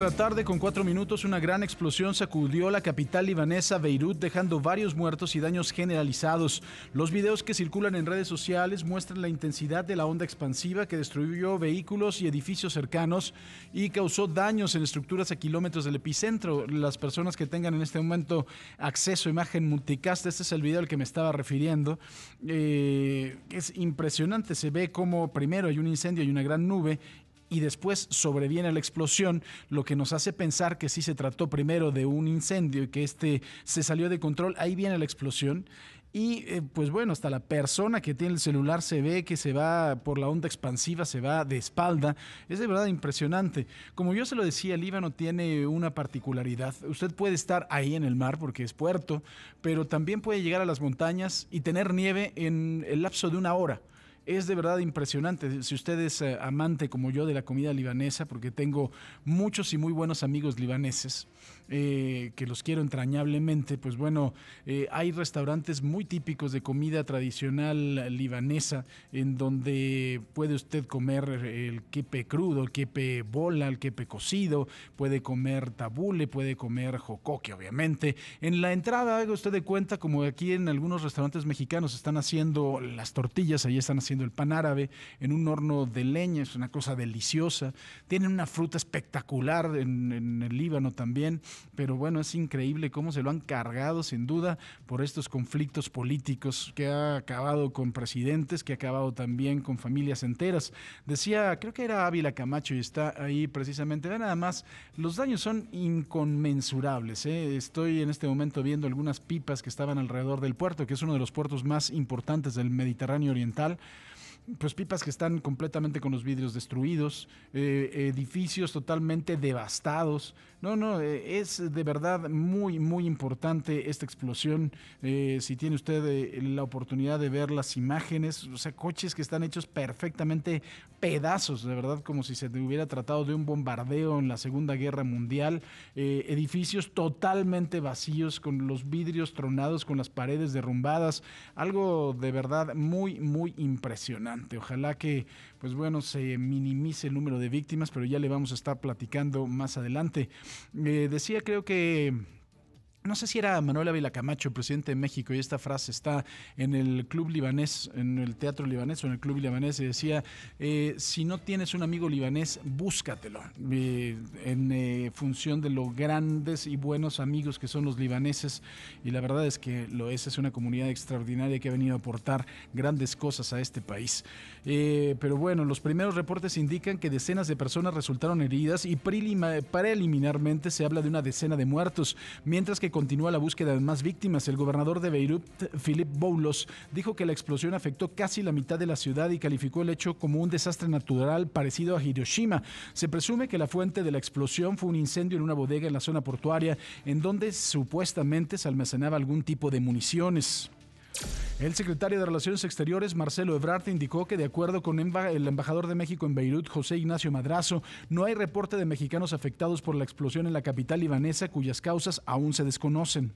La tarde con cuatro minutos una gran explosión sacudió la capital libanesa Beirut dejando varios muertos y daños generalizados. Los videos que circulan en redes sociales muestran la intensidad de la onda expansiva que destruyó vehículos y edificios cercanos y causó daños en estructuras a kilómetros del epicentro. Las personas que tengan en este momento acceso a imagen multicast, este es el video al que me estaba refiriendo, eh, es impresionante, se ve como primero hay un incendio y una gran nube y después sobreviene la explosión, lo que nos hace pensar que sí se trató primero de un incendio y que este se salió de control. Ahí viene la explosión. Y eh, pues bueno, hasta la persona que tiene el celular se ve que se va por la onda expansiva, se va de espalda. Es de verdad impresionante. Como yo se lo decía, el Líbano tiene una particularidad. Usted puede estar ahí en el mar porque es puerto, pero también puede llegar a las montañas y tener nieve en el lapso de una hora. Es de verdad impresionante. Si usted es eh, amante como yo de la comida libanesa, porque tengo muchos y muy buenos amigos libaneses, eh, que los quiero entrañablemente, pues bueno, eh, hay restaurantes muy típicos de comida tradicional libanesa, en donde puede usted comer el quepe crudo, el quepe bola, el quepe cocido, puede comer tabule, puede comer jocoque, obviamente. En la entrada haga usted de cuenta, como aquí en algunos restaurantes mexicanos están haciendo las tortillas, ahí están haciendo el pan árabe en un horno de leña, es una cosa deliciosa. Tienen una fruta espectacular en, el Líbano también, pero bueno, es increíble cómo se lo han cargado sin duda por estos conflictos políticos que ha acabado con presidentes, que ha acabado también con familias enteras. Decía, creo que era Ávila Camacho y está ahí precisamente, nada más, los daños son inconmensurables. ¿eh? Estoy en este momento viendo algunas pipas que estaban alrededor del puerto, que es uno de los puertos más importantes del Mediterráneo Oriental pues pipas que están completamente con los vidrios destruidos, eh, edificios totalmente devastados. No, no, eh, es de verdad muy, muy importante esta explosión. Eh, si tiene usted la oportunidad de ver las imágenes, o sea, coches que están hechos perfectamente pedazos, de verdad, como si se hubiera tratado de un bombardeo en la Segunda Guerra Mundial. edificios totalmente vacíos, con los vidrios tronados, con las paredes derrumbadas. Algo de verdad muy, muy impresionante. Ojalá que, pues bueno, se minimice el número de víctimas, pero ya le vamos a estar platicando más adelante. Eh, decía, creo que no sé si era Manuel Ávila Camacho, presidente de México, y esta frase está en el club libanés, en el teatro libanés o en el club libanés, y decía, eh, si no tienes un amigo libanés, búscatelo, eh, en eh, función de lo grandes y buenos amigos que son los libaneses, y la verdad es que lo es, es una comunidad extraordinaria que ha venido a aportar grandes cosas a este país. pero bueno, los primeros reportes indican que decenas de personas resultaron heridas y preliminarmente se habla de una decena de muertos, mientras que continúa la búsqueda de más víctimas. El gobernador de Beirut, Philip Boulos, dijo que la explosión afectó casi la mitad de la ciudad y calificó el hecho como un desastre natural parecido a Hiroshima. Se presume que la fuente de la explosión fue un incendio en una bodega en la zona portuaria, en donde supuestamente se almacenaba algún tipo de municiones. El secretario de Relaciones Exteriores, Marcelo Ebrard, indicó que de acuerdo con el embajador de México en Beirut, José Ignacio Madrazo, no hay reporte de mexicanos afectados por la explosión en la capital libanesa cuyas causas aún se desconocen.